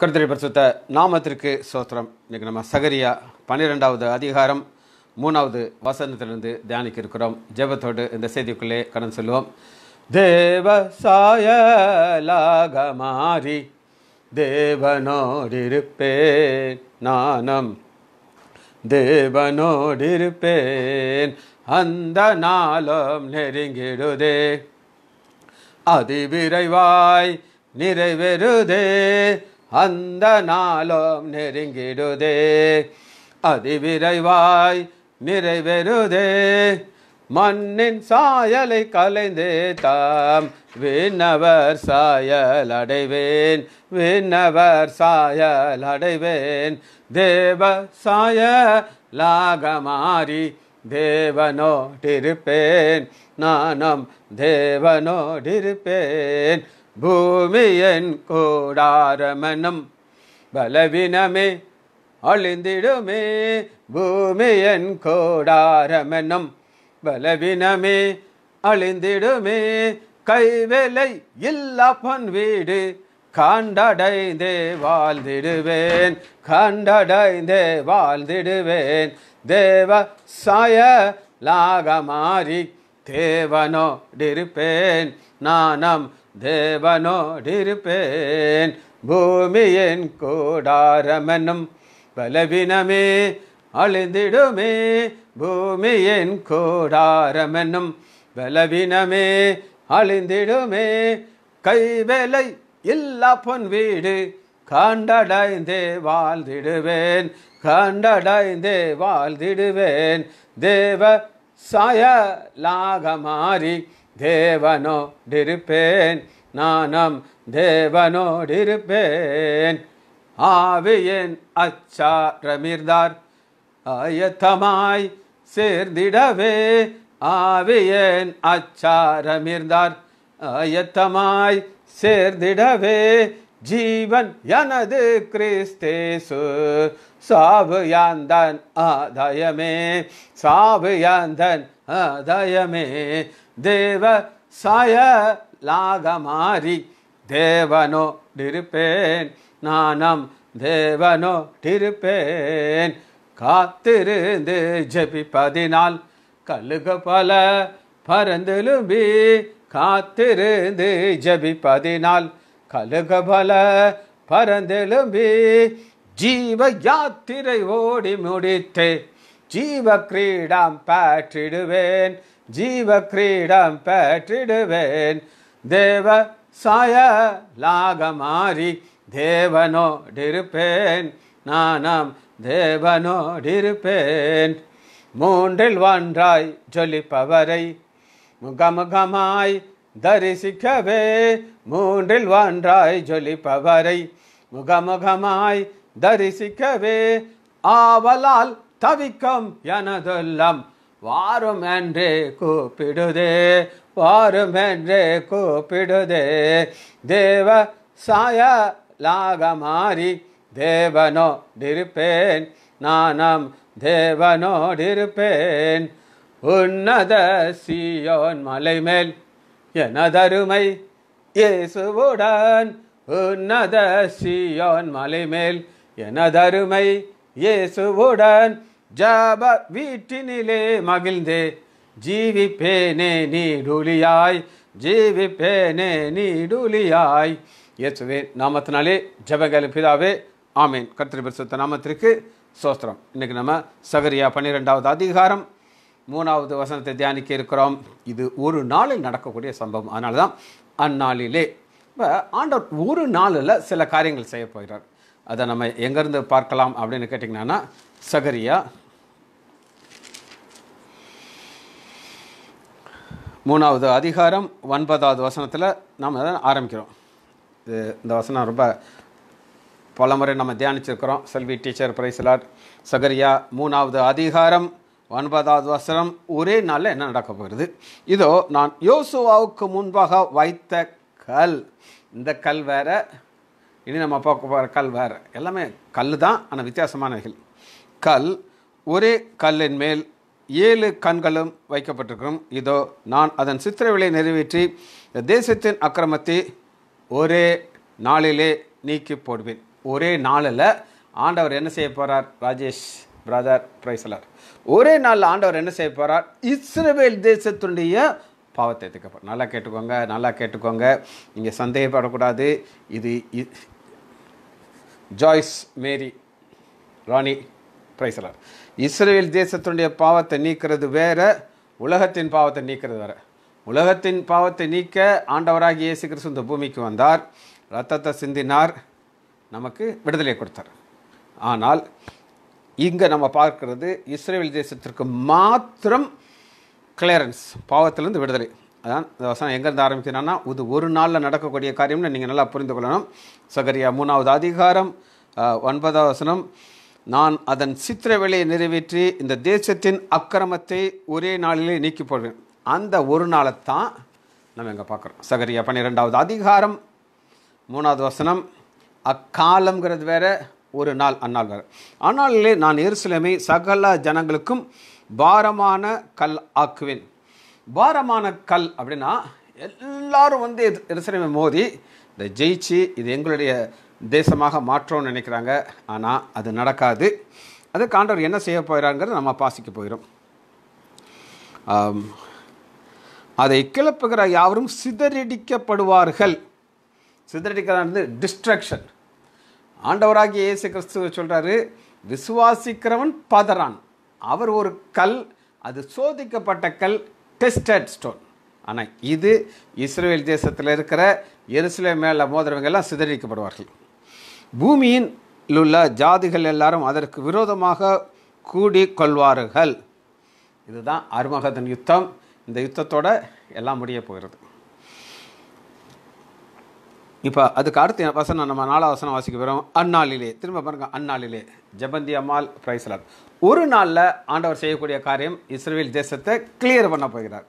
கருத்தரை பிரசுத்த நாமத்திற்கு சோத்திரம் இன்றைக்கு நம்ம சகரியா பன்னிரெண்டாவது அதிகாரம் மூணாவது வசனத்திலிருந்து தியானிக்க இருக்கிறோம் ஜெபத்தோடு இந்த செய்திக்குள்ளே கடன் சொல்லுவோம் தேவசாயலாக மாறி தேவனோடிருப்பேன் நானும் தேவனோடிருப்பேன் அந்த நாளும் நெருங்கிடுதே அதிவிரைவாய் நிறைவேறுதே அந்த நாளும் நெருங்கிடுதே விரைவாய் நிறைவேறுதே மண்ணின் சாயலை கலைந்தே தாம் விண்ணவர் சாயல் அடைவேன் விண்ணவர் சாயல் அடைவேன் தேவ சாயலாக மாறி தேவனோடிருப்பேன் நானும் தேவனோடிருப்பேன் பூமியன் கூடாரமனம் பலவினமே அழிந்திடுமே பூமியன் கோடாரமனம் பலவினமே அழிந்திடுமே கைவேலை இல்லா பொன் வீடு கண்டடைந்தே வாழ்ந்திடுவேன் கண்டடைந்தே வாழ்ந்திடுவேன் தேவ சாய சாயலாக மாறி தேவனோடிருப்பேன் நானம் தேவனோடிருப்பேன் பூமியின் கோடாரமனும் பலவினமே அழிந்திடுமே பூமியின் கோடாரமெனும் பலவினமே அழிந்திடுமே கைவேலை இல்லா பொன் வீடு கண்டடைந்தே வாழ்ந்திடுவேன் கண்டடைந்தே வாழ்ந்திடுவேன் தேவ சாயலாக மாறி தேவனோடிருப்பேன் நானம் தேவனோடிருப்பேன் ஆவியின் அச்சாரமிர்ந்தார் ஆயத்தமாய் சேர்ந்திடவே ஆவியேன் அச்சாரமிர்ந்தார் ஆயத்தமாய் சேர்ந்திடவே ஜீவன் எனது கிறிஸ்தேசு சாவு யாந்தன் ஆதாயமே சாவு யாந்தன் ஆதாயமே தேவ சாய சாயலாகமாறி தேவனோ டிருப்பேன் நானம் தேவனோ டிருப்பேன் காத்திருந்து ஜபிப்பதினால் கழுக பல பரந்தெலும்பி காத்திருந்து ஜபிப்பதினால் கழுக பல பரந்தெலும்பி ஜீவ யாத்திரை ஓடி முடித்தே ஜீவ கிரீடம் பாற்றிடுவேன் ஜீவ கிரீடம் பெற்றிடுவேன் தேவ சாயலாக மாறி தேவனோடிருப்பேன் நானாம் தேவனோடிருப்பேன் மூன்றில் ஒன்றாய் ஜொலிப்பவரை முகமுகமாய் தரிசிக்கவே மூன்றில் ஒன்றாய் ஜொலிப்பவரை முகமுகமாய் தரிசிக்கவே ஆவலால் தவிக்கும் எனதொல்லம் வாரும் என்று கூப்பிடுதே வாரும் என்று கூப்பிடுதே தேவ சாயலாக மாறி தேவனோடிருப்பேன் நானம் தேவனோடிருப்பேன் உன்னத சியோன் மலைமேல் எனதருமை இயேசுவுடன் உன்னத சியோன் மலைமேல் எனதருமை இயேசுவுடன் ஜப வீட்டினிலே மகிழ்ந்து ஜீவிப்பேனே நீடுலியாய் ஜீவிப்பேனே நீடுலியாய் இயேசுவே நாமத்தினாலே ஜபகல பிதாவே ஆமேன் கத்திரி பிரசுத்த நாமத்திற்கு சோஸ்திரம் இன்னைக்கு நம்ம சகரியா பன்னிரெண்டாவது அதிகாரம் மூணாவது வசனத்தை தியானிக்க இருக்கிறோம் இது ஒரு நாளில் நடக்கக்கூடிய சம்பவம் அதனால தான் அந்நாளிலே இப்போ ஆண்டவர் ஒரு நாளில் சில காரியங்கள் செய்ய போகிறார் அதை நம்ம எங்கேருந்து பார்க்கலாம் அப்படின்னு கேட்டிங்கன்னா சகரியா மூணாவது அதிகாரம் ஒன்பதாவது வசனத்தில் நாம் அதை ஆரம்பிக்கிறோம் இது இந்த வசனம் ரொம்ப பல முறை நம்ம தியானிச்சிருக்கிறோம் செல்வி டீச்சர் பிரைஸ்லாட் சகரியா மூணாவது அதிகாரம் ஒன்பதாவது வசனம் ஒரே நாளில் என்ன நடக்க போகிறது இதோ நான் யோசுவாவுக்கு முன்பாக வைத்த கல் இந்த கல் வேற இனி நம்ம அப்பா கல் வேறு எல்லாமே கல் தான் ஆனால் வித்தியாசமானவைகள் கல் ஒரே கல்லின் மேல் ஏழு கண்களும் வைக்கப்பட்டிருக்கும் இதோ நான் அதன் சித்திரவிலை நிறைவேற்றி தேசத்தின் அக்கிரமத்தை ஒரே நாளிலே நீக்கி போடுவேன் ஒரே நாளில் ஆண்டவர் என்ன செய்ய போகிறார் ராஜேஷ் பிரதர் பிரைசலர் ஒரே நாளில் ஆண்டவர் என்ன செய்ய போகிறார் இஸ்ரேல் தேசத்துடைய பாவத்தை எடுத்துக்கப்போ நல்லா கேட்டுக்கோங்க நல்லா கேட்டுக்கோங்க நீங்கள் சந்தேகப்படக்கூடாது இது ஜாய்ஸ் மேரி ராணி பிரைசலர் இஸ்ரேல் தேசத்தினுடைய பாவத்தை நீக்கிறது வேற உலகத்தின் பாவத்தை நீக்கிறது வேற உலகத்தின் பாவத்தை நீக்க ஆண்டவராகி இயேசு கிறிஸ்து இந்த பூமிக்கு வந்தார் ரத்தத்தை சிந்தினார் நமக்கு விடுதலை கொடுத்தார் ஆனால் இங்கே நம்ம பார்க்கறது இஸ்ரேல் தேசத்திற்கு மாத்திரம் கிளியரன்ஸ் பாவத்திலேருந்து விடுதலை அதான் இந்த வசனம் எங்கேருந்து ஆரம்பிக்கிறான்னா இது ஒரு நாளில் நடக்கக்கூடிய காரியம்னு நீங்கள் நல்லா புரிந்து கொள்ளணும் சகரியா மூணாவது அதிகாரம் ஒன்பதாவது வசனம் நான் அதன் சித்திர வேலையை நிறைவேற்றி இந்த தேசத்தின் அக்கிரமத்தை ஒரே நாளிலே நீக்கி போடுவேன் அந்த ஒரு நாளைத்தான் நம்ம இங்கே பார்க்குறோம் சகரியா பன்னிரெண்டாவது அதிகாரம் மூணாவது வசனம் அக்காலங்கிறது வேற ஒரு நாள் அந்நாள் வேறு அந்நாளிலே நான் எருசலேமை சகல ஜனங்களுக்கும் பாரமான கல் ஆக்குவேன் பாரமான கல் அப்படின்னா எல்லாரும் வந்து எருசலேமை மோதி இதை ஜெயிச்சு இது எங்களுடைய தேசமாக மாற்றோம்னு நினைக்கிறாங்க ஆனால் அது நடக்காது அது காண்டவர் என்ன செய்ய போகிறாங்கிறது நம்ம பாசிக்க போயிடும் அதை கிளப்புகிற யாவரும் சிதறடிக்கப்படுவார்கள் சிதறடிக்கிறது டிஸ்ட்ராக்ஷன் ஆண்டவராகிய இயேசு கிறிஸ்துவ சொல்கிறாரு விசுவாசிக்கிறவன் பதறான் அவர் ஒரு கல் அது சோதிக்கப்பட்ட கல் டெஸ்டட் ஸ்டோன் ஆனால் இது இஸ்ரேல் தேசத்தில் இருக்கிற எருசலே மேலே மோதிரவங்கள்லாம் சிதறிக்கப்படுவார்கள் பூமியின் உள்ள ஜாதிகள் எல்லாரும் அதற்கு விரோதமாக கூடி கொள்வார்கள் இதுதான் அருமகதன் யுத்தம் இந்த யுத்தத்தோடு எல்லாம் முடிய போகிறது இப்போ அதுக்கு அடுத்து வசனம் நம்ம நாலாவது வசனம் வாசிக்க போகிறோம் அந்நாளிலே திரும்ப பாருங்கள் அந்நாளிலே ஜபந்தி அம்மாள் பிரைஸ்லாத் ஒரு நாளில் ஆண்டவர் செய்யக்கூடிய காரியம் இஸ்ரேல் தேசத்தை கிளியர் பண்ண போகிறார்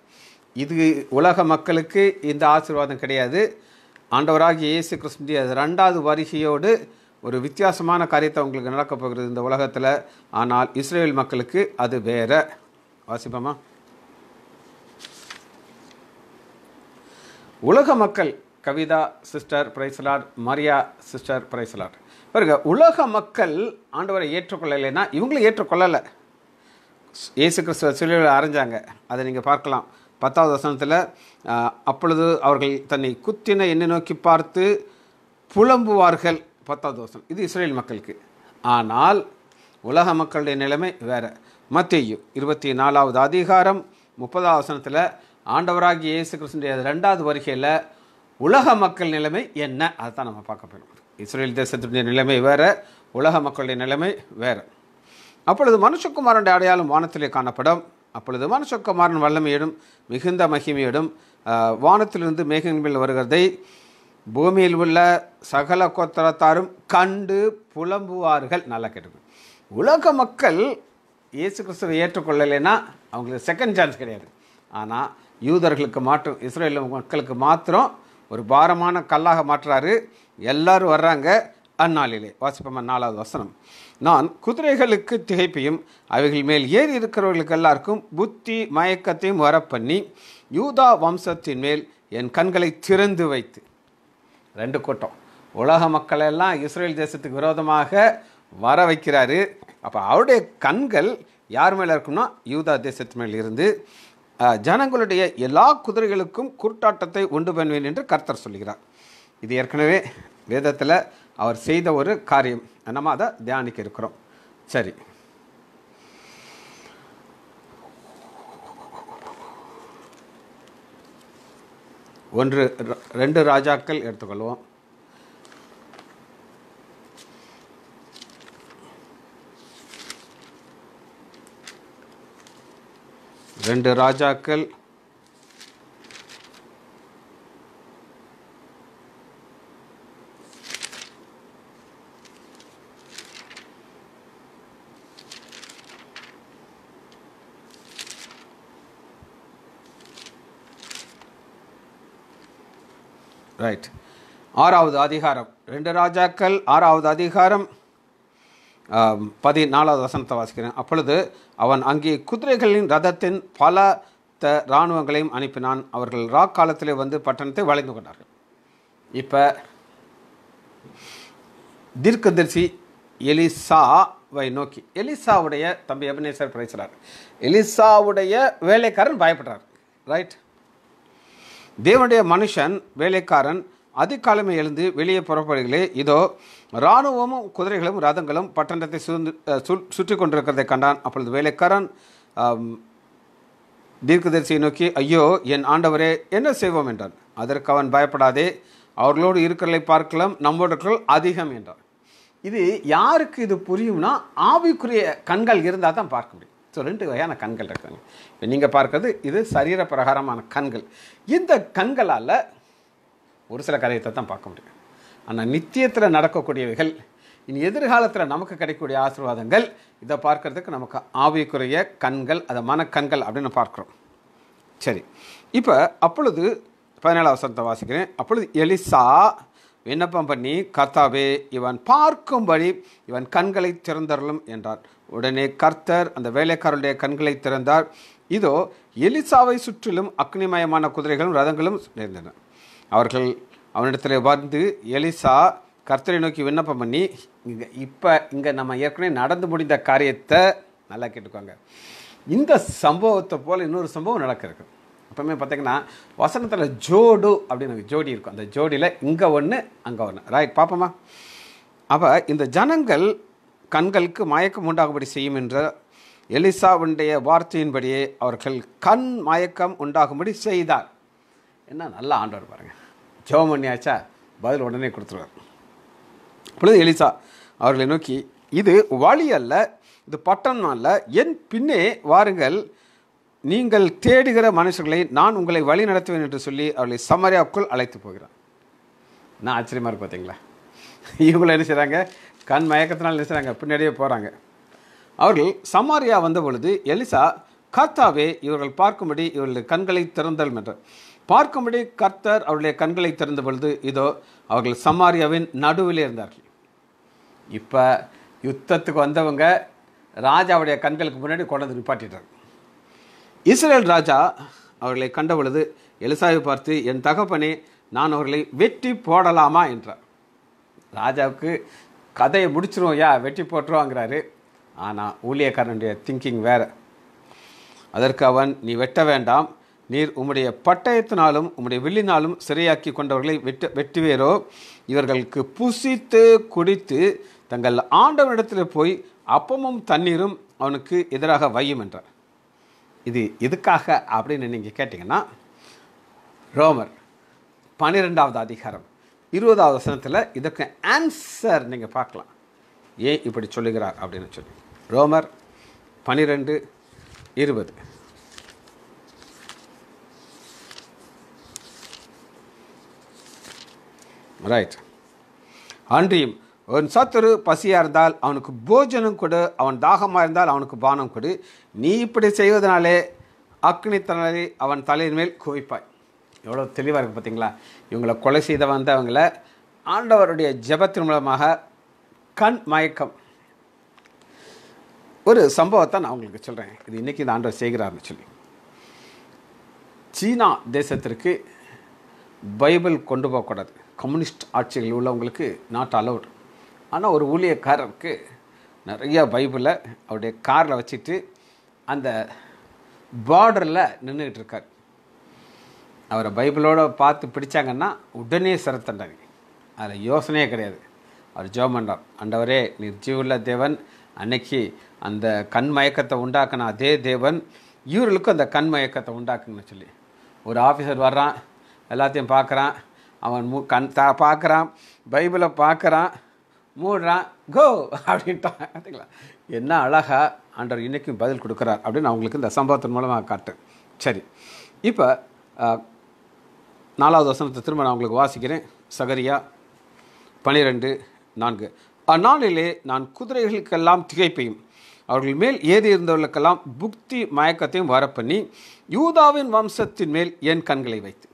இது உலக மக்களுக்கு இந்த ஆசீர்வாதம் கிடையாது ஆண்டவராகி இயேசு கிருஷ்ணி அது ரெண்டாவது வருகையோடு ஒரு வித்தியாசமான காரியத்தை அவங்களுக்கு நடக்க போகிறது இந்த உலகத்தில் ஆனால் இஸ்ரேல் மக்களுக்கு அது வேற வாசிப்போமா உலக மக்கள் கவிதா சிஸ்டர் பிரைசலாட் மரியா சிஸ்டர் பிரைசலாட் பாருங்க உலக மக்கள் ஆண்டவரை ஏற்றுக்கொள்ளலைன்னா இவங்களும் ஏற்றுக்கொள்ளலை ஏசு கிறிஸ்துவ சிலுவையில் அரைஞ்சாங்க அதை நீங்கள் பார்க்கலாம் பத்தாவது வசனத்தில் அப்பொழுது அவர்கள் தன்னை குத்தின என்னை நோக்கி பார்த்து புலம்புவார்கள் பத்தாவது வசனம் இது இஸ்ரேல் மக்களுக்கு ஆனால் உலக மக்களுடைய நிலைமை வேறு மத்தியும் இருபத்தி நாலாவது அதிகாரம் முப்பதாவது வசனத்தில் ஆண்டவராகிய இயேசு கிறிஸ்துடைய ரெண்டாவது வருகையில் உலக மக்கள் நிலைமை என்ன அதுதான் நம்ம பார்க்க போயிடும் இஸ்ரேல் தேசத்தினுடைய நிலைமை வேறு உலக மக்களுடைய நிலைமை வேறு அப்பொழுது மனுஷகுமாரனுடைய அடையாளம் வானத்திலே காணப்படும் அப்பொழுது மனுஷகுமாரன் வல்லமையிடும் மிகுந்த மகிமையிடும் வானத்திலிருந்து மேகங்கள் வருகிறதை பூமியில் உள்ள சகல கோத்தரத்தாரும் கண்டு புலம்புவார்கள் நல்லா கேட்டு உலக மக்கள் இயேசு கிறிஸ்துவை ஏற்றுக்கொள்ளலைன்னா அவங்களுக்கு செகண்ட் சான்ஸ் கிடையாது ஆனால் யூதர்களுக்கு மாற்றம் இஸ்ரேல் மக்களுக்கு மாத்திரம் ஒரு பாரமான கல்லாக மாற்றுறாரு எல்லாரும் வர்றாங்க அந்நாளிலே வாசிப்பம்மன் நாலாவது வசனம் நான் குதிரைகளுக்கு திகைப்பையும் அவைகள் மேல் ஏறி இருக்கிறவர்களுக்கு எல்லாருக்கும் புத்தி மயக்கத்தையும் வர பண்ணி யூதா வம்சத்தின் மேல் என் கண்களை திறந்து வைத்து ரெண்டு கூட்டம் உலக மக்களெல்லாம் இஸ்ரேல் தேசத்துக்கு விரோதமாக வர வைக்கிறாரு அப்போ அவருடைய கண்கள் யார் மேலே இருக்குன்னா யூதா தேசத்து மேல் இருந்து ஜனங்களுடைய எல்லா குதிரைகளுக்கும் குருட்டாட்டத்தை உண்டு பண்ணுவேன் என்று கர்த்தர் சொல்கிறார் இது ஏற்கனவே வேதத்தில் அவர் செய்த ஒரு காரியம் நம்ம அதை தியானிக்க இருக்கிறோம் சரி ஒன்று ரெண்டு ராஜாக்கள் எடுத்துக்கொள்வோம் ரெண்டு ராஜாக்கள் ரைட் ஆறாவது அதிகாரம் ரெண்டு ராஜாக்கள் ஆறாவது அதிகாரம் பதினாலாவது வசனத்தை வாசிக்கிறேன் அப்பொழுது அவன் அங்கே குதிரைகளின் ரதத்தின் பல த இராணுவங்களையும் அனுப்பினான் அவர்கள் ராக் காலத்திலே வந்து பட்டணத்தை வளைந்து கொண்டார்கள் இப்போ தீர்க்கதர்சி எலிசாவை நோக்கி எலிசாவுடைய தம்பி எபினேசர் பேசுகிறார் எலிசாவுடைய வேலைக்காரன் பயப்படுறார் ரைட் தேவனுடைய மனுஷன் வேலைக்காரன் அதிகாலமே எழுந்து வெளியே புறப்படுகளே இதோ இராணுவமும் குதிரைகளும் ரதங்களும் பட்டணத்தை சுற்றி கொண்டிருக்கிறதை கண்டான் அப்பொழுது வேலைக்காரன் தீர்க்கதரிசியை நோக்கி ஐயோ என் ஆண்டவரே என்ன செய்வோம் என்றான் அதற்கு அவன் பயப்படாதே அவர்களோடு இருக்கிறதை பார்க்கலாம் நம்மோடர்கள் அதிகம் என்றான் இது யாருக்கு இது புரியும்னா ஆவிக்குரிய கண்கள் இருந்தால் தான் பார்க்க முடியும் ஸோ ரெண்டு வகையான கண்கள் இருக்காங்க இப்போ நீங்கள் பார்க்குறது இது சரீர பிரகாரமான கண்கள் இந்த கண்களால் ஒரு சில கதையத்தை தான் பார்க்க முடியும் ஆனால் நித்தியத்தில் நடக்கக்கூடியவைகள் இனி எதிர்காலத்தில் நமக்கு கிடைக்கக்கூடிய ஆசீர்வாதங்கள் இதை பார்க்குறதுக்கு நமக்கு ஆவிக்குரிய கண்கள் அதை மனக்கண்கள் அப்படின்னு பார்க்குறோம் சரி இப்போ அப்பொழுது பதினேழாம் வசனத்தை வாசிக்கிறேன் அப்பொழுது எலிசா விண்ணப்பம் பண்ணி கர்த்தாவே இவன் பார்க்கும்படி இவன் கண்களை திறந்தரலும் என்றார் உடனே கர்த்தர் அந்த வேலைக்காரருடைய கண்களை திறந்தார் இதோ எலிசாவை சுற்றிலும் அக்னிமயமான குதிரைகளும் ரதங்களும் நேர்ந்தன அவர்கள் அவனிடத்தில் வந்து எலிசா கர்த்தரை நோக்கி விண்ணப்பம் பண்ணி இங்கே இப்போ இங்கே நம்ம ஏற்கனவே நடந்து முடிந்த காரியத்தை நல்லா கேட்டுக்கோங்க இந்த சம்பவத்தை போல் இன்னொரு சம்பவம் நடக்கிறது எப்பவுமே பார்த்திங்கன்னா வசனத்தில் ஜோடு அப்படின்னு ஜோடி இருக்கும் அந்த ஜோடியில் இங்கே ஒன்று அங்கே ஒன்று ரைட் பார்ப்போமா அப்போ இந்த ஜனங்கள் கண்களுக்கு மயக்கம் உண்டாகும்படி செய்யும் என்ற எலிசாவுடைய வார்த்தையின்படியே அவர்கள் கண் மயக்கம் உண்டாகும்படி செய்தார் என்ன நல்லா ஆண்டவர் பாருங்கள் ஜெபம் பண்ணியாச்சா பதில் உடனே கொடுத்துருவார் பொழுது எலிசா அவர்களை நோக்கி இது வழி அல்ல இது பட்டணம் அல்ல என் பின்னே வாருங்கள் நீங்கள் தேடுகிற மனுஷர்களை நான் உங்களை வழி நடத்துவேன் என்று சொல்லி அவர்களை சமரியாவுக்குள் அழைத்து போகிறான் நான் ஆச்சரியமாக இருக்கு பார்த்தீங்களா இவங்களை என்ன செய்கிறாங்க கண் மயக்கத்தினால் என்ன செய்கிறாங்க பின்னாடியே போகிறாங்க அவர்கள் சமாரியா வந்த பொழுது எலிசா காத்தாவே இவர்கள் பார்க்கும்படி இவர்கள் கண்களை திறந்தல் என்ற பார்க்கும்படி கர்த்தர் அவருடைய கண்களை திறந்த பொழுது இதோ அவர்கள் சமாரியாவின் நடுவில் இருந்தார்கள் இப்போ யுத்தத்துக்கு வந்தவங்க ராஜாவுடைய கண்களுக்கு முன்னாடி கொண்டாந்து நிப்பாட்டிட்டாங்க இஸ்ரேல் ராஜா அவர்களை கண்ட பொழுது எலிசாவை பார்த்து என் தகப்பனே நான் அவர்களை வெட்டி போடலாமா என்றார் ராஜாவுக்கு கதையை முடிச்சிருவோம் யா வெட்டி போட்டுருவாங்கிறாரு ஆனால் ஊழியக்காரனுடைய திங்கிங் வேறு அதற்கு அவன் நீ வெட்ட வேண்டாம் நீர் உம்முடைய பட்டயத்தினாலும் உம்முடைய வில்லினாலும் சிறையாக்கி கொண்டவர்களை வெட்டு வெட்டுவேரோ இவர்களுக்கு புசித்து குடித்து தங்கள் ஆண்டவனிடத்தில் போய் அப்பமும் தண்ணீரும் அவனுக்கு எதிராக வையும் என்றார் இது எதுக்காக அப்படின்னு நீங்கள் கேட்டிங்கன்னா ரோமர் பன்னிரெண்டாவது அதிகாரம் இருபதாவது வசனத்தில் இதற்கு ஆன்சர் நீங்கள் பார்க்கலாம் ஏன் இப்படி சொல்லுகிறார் அப்படின்னு சொல்லி ரோமர் பன்னிரெண்டு இருபது ரைட் அன்றியும் ஒரு சத்துரு பசியாக இருந்தால் அவனுக்கு போஜனம் கொடு அவன் தாகமாக இருந்தால் அவனுக்கு பானம் கொடு நீ இப்படி செய்வதனாலே அக்னி தலை அவன் தலையின் மேல் குவிப்பாய் எவ்வளோ தெளிவாக இருக்குது பார்த்தீங்களா இவங்களை கொலை செய்த வந்து அவங்கள ஆண்டவருடைய ஜபத்தின் மூலமாக கண் மயக்கம் ஒரு சம்பவத்தை நான் உங்களுக்கு சொல்கிறேன் இது இன்றைக்கி இந்த ஆண்டவர் செய்கிறார்னு சொல்லி சீனா தேசத்திற்கு பைபிள் கொண்டு போகக்கூடாது கம்யூனிஸ்ட் ஆட்சிகள் உள்ளவங்களுக்கு நாட் அலவுட் ஆனால் ஒரு ஊழியக்காரருக்கு நிறையா பைபிளை அவருடைய காரில் வச்சுட்டு அந்த பார்டரில் நின்றுக்கிட்டு இருக்கார் அவரை பைபிளோடு பார்த்து பிடிச்சாங்கன்னா உடனே சிறத்தண்டனை அதில் யோசனையே கிடையாது அவர் ஜோ பண்ணார் அண்டவரே நிர்ஜீவுள்ள தேவன் அன்னைக்கு அந்த கண் மயக்கத்தை உண்டாக்கின அதே தேவன் இவர்களுக்கும் அந்த கண் மயக்கத்தை உண்டாக்குன்னு சொல்லி ஒரு ஆஃபீஸர் வர்றான் எல்லாத்தையும் பார்க்குறான் அவன் மூ கண் த பார்க்குறான் பைபிளை பார்க்குறான் மூடுறான் கோ அப்படின்ட்டான் பார்த்துக்கலாம் என்ன அழகா ஆண்டவர் இன்றைக்கும் பதில் கொடுக்குறார் அப்படின்னு அவங்களுக்கு இந்த சம்பவத்தின் மூலமாக காட்டு சரி இப்போ நாலாவது வசனத்தை திரும்ப நான் உங்களுக்கு வாசிக்கிறேன் சகரியா பனிரெண்டு நான்கு அந்நாளிலே நான் குதிரைகளுக்கெல்லாம் திகைப்பையும் அவர்கள் மேல் ஏறி இருந்தவர்களுக்கெல்லாம் புக்தி மயக்கத்தையும் வரப்பண்ணி யூதாவின் வம்சத்தின் மேல் என் கண்களை வைத்து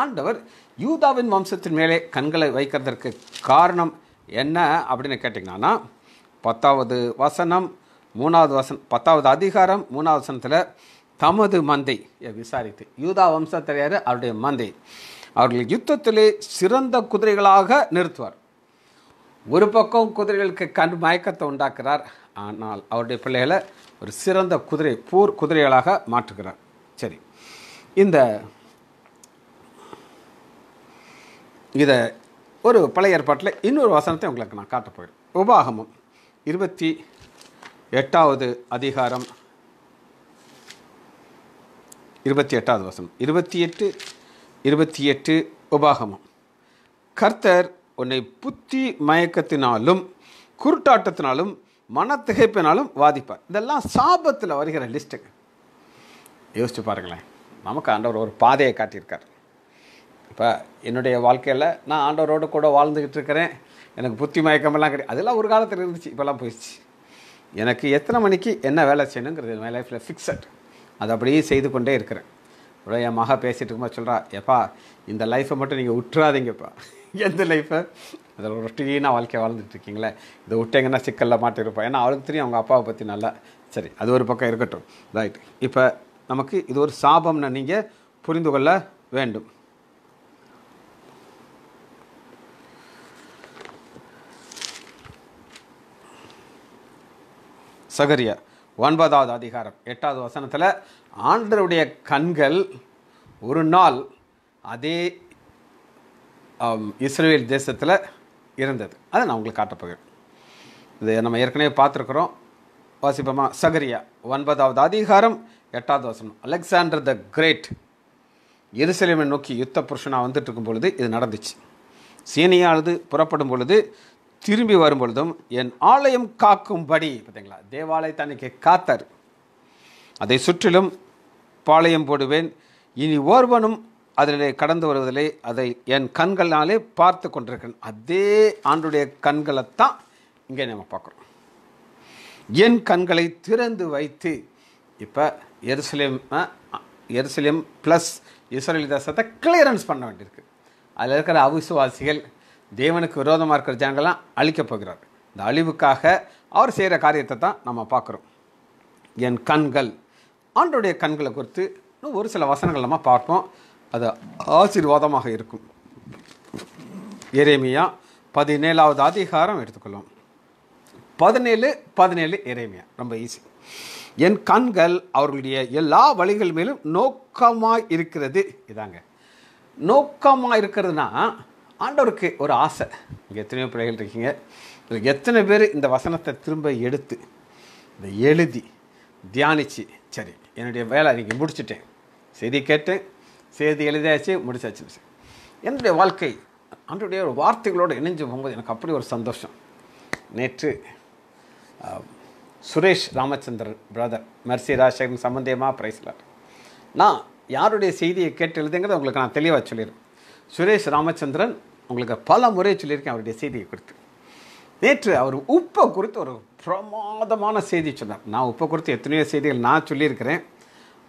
ஆண்டவர் யூதாவின் வம்சத்தின் மேலே கண்களை வைக்கிறதற்கு காரணம் என்ன அப்படின்னு கேட்டிங்கன்னா பத்தாவது வசனம் மூணாவது வசன் பத்தாவது அதிகாரம் மூணாவது வசனத்தில் தமது மந்தை விசாரித்து யூதா வம்சத்தில் யார் அவருடைய மந்தை அவர்கள் யுத்தத்திலே சிறந்த குதிரைகளாக நிறுத்துவார் ஒரு பக்கம் குதிரைகளுக்கு கண் மயக்கத்தை உண்டாக்குறார் ஆனால் அவருடைய பிள்ளைகளை ஒரு சிறந்த குதிரை போர் குதிரைகளாக மாற்றுகிறார் சரி இந்த இதை ஒரு பழைய ஏற்பாட்டில் இன்னொரு வசனத்தை உங்களுக்கு நான் காட்ட போயிடும் உபாகமம் இருபத்தி எட்டாவது அதிகாரம் இருபத்தி எட்டாவது வசனம் இருபத்தி எட்டு இருபத்தி எட்டு உபாகமம் கர்த்தர் உன்னை புத்தி மயக்கத்தினாலும் குருட்டாட்டத்தினாலும் மனத்திகைப்பினாலும் வாதிப்பார் இதெல்லாம் சாபத்தில் வருகிற லிஸ்ட்டுங்க யோசிச்சு பாருங்களேன் நமக்கு ஆண்டவர் ஒரு பாதையை காட்டியிருக்கார் இப்போ என்னுடைய வாழ்க்கையில் நான் ஆண்டவரோடு கூட வாழ்ந்துக்கிட்டு இருக்கிறேன் எனக்கு புத்தி மயக்கமெல்லாம் கிடையாது அதெல்லாம் ஒரு காலத்தில் இருந்துச்சு இப்போல்லாம் போயிடுச்சு எனக்கு எத்தனை மணிக்கு என்ன வேலை செய்யணுங்கிறது என் லைஃப்பில் ஃபிக்ஸட் அதை அப்படியே செய்து கொண்டே இருக்கிறேன் இவ்வளோ என் மகா பேசிகிட்டு இருக்கும்போது சொல்கிறா எப்பா இந்த லைஃப்பை மட்டும் நீங்கள் விட்டுறாதீங்கப்பா எந்த லைஃப்பை அதில் ரொட்டீனாக வாழ்க்கையை வாழ்ந்துட்டு இருக்கீங்களே இதை விட்டேங்கன்னா சிக்கலில் மாட்டிருப்பா ஏன்னா அவளுக்கு தெரியும் அவங்க அப்பாவை பற்றி நல்லா சரி அது ஒரு பக்கம் இருக்கட்டும் ரைட் இப்போ நமக்கு இது ஒரு சாபம்னு நீங்கள் புரிந்து கொள்ள வேண்டும் சகரியா ஒன்பதாவது அதிகாரம் எட்டாவது வசனத்தில் ஆண்டருடைய கண்கள் ஒரு நாள் அதே இஸ்ரேல் தேசத்தில் இருந்தது அதை நான் உங்களுக்கு காட்டப்போகிறேன் இது நம்ம ஏற்கனவே பார்த்துருக்குறோம் வாசிப்போமா சகரியா ஒன்பதாவது அதிகாரம் எட்டாவது வசனம் அலெக்சாண்டர் த கிரேட் எருசலேமை நோக்கி யுத்த புருஷனாக வந்துட்டு இருக்கும் பொழுது இது நடந்துச்சு சீனியானது புறப்படும் பொழுது திரும்பி வரும்பொழுதும் என் ஆலயம் காக்கும்படி பார்த்தீங்களா தேவாலயத்தை அன்னைக்கு காத்தார் அதை சுற்றிலும் பாளையம் போடுவேன் இனி ஓர்வனும் அதிலே கடந்து வருவதிலே அதை என் கண்களாலே பார்த்து கொண்டிருக்கேன் அதே ஆண்டுடைய கண்களைத்தான் இங்கே நம்ம பார்க்குறோம் என் கண்களை திறந்து வைத்து இப்போ எருசலேம் எருசலேம் ப்ளஸ் இஸ்ரேல் தேசத்தை கிளியரன்ஸ் பண்ண வேண்டியிருக்கு அதில் இருக்கிற அவிசுவாசிகள் தேவனுக்கு விரோதமாக இருக்கிற ஜனங்கள்லாம் அழிக்கப் போகிறார் இந்த அழிவுக்காக அவர் செய்கிற காரியத்தை தான் நம்ம பார்க்குறோம் என் கண்கள் ஆண்டோடைய கண்களை குறித்து இன்னும் ஒரு சில வசனங்கள் நம்ம பார்ப்போம் அது ஆசீர்வாதமாக இருக்கும் இறைமையா பதினேழாவது அதிகாரம் எடுத்துக்கொள்ளும் பதினேழு பதினேழு இறைமையா ரொம்ப ஈஸி என் கண்கள் அவர்களுடைய எல்லா வழிகள் மேலும் நோக்கமாக இருக்கிறது இதாங்க நோக்கமாக இருக்கிறதுனா ஆண்டவருக்கு ஒரு ஆசை இங்கே எத்தனையோ பிள்ளைகள் இருக்கீங்க இதில் எத்தனை பேர் இந்த வசனத்தை திரும்ப எடுத்து இதை எழுதி தியானித்து சரி என்னுடைய வேலை இன்றைக்கி முடிச்சுட்டேன் செய்தி கேட்டேன் செய்தி எழுதியாச்சு முடிச்சாச்சு என்னுடைய வாழ்க்கை அன்றைய ஒரு வார்த்தைகளோடு இணைஞ்சு போகும்போது எனக்கு அப்படி ஒரு சந்தோஷம் நேற்று சுரேஷ் ராமச்சந்திரன் பிரதர் மர்சி ராஜசேகரன் சம்பந்தமாக பிரைஸ்லார் நான் யாருடைய செய்தியை கேட்டு எழுதுங்கிறத உங்களுக்கு நான் தெளிவாக சொல்லிடுறேன் சுரேஷ் ராமச்சந்திரன் உங்களுக்கு பல முறை சொல்லியிருக்கேன் அவருடைய செய்தியை கொடுத்து நேற்று அவர் உப்பை குறித்து ஒரு பிரமாதமான செய்தி சொன்னார் நான் உப்பை குறித்து எத்தனையோ செய்திகள் நான் சொல்லியிருக்கிறேன்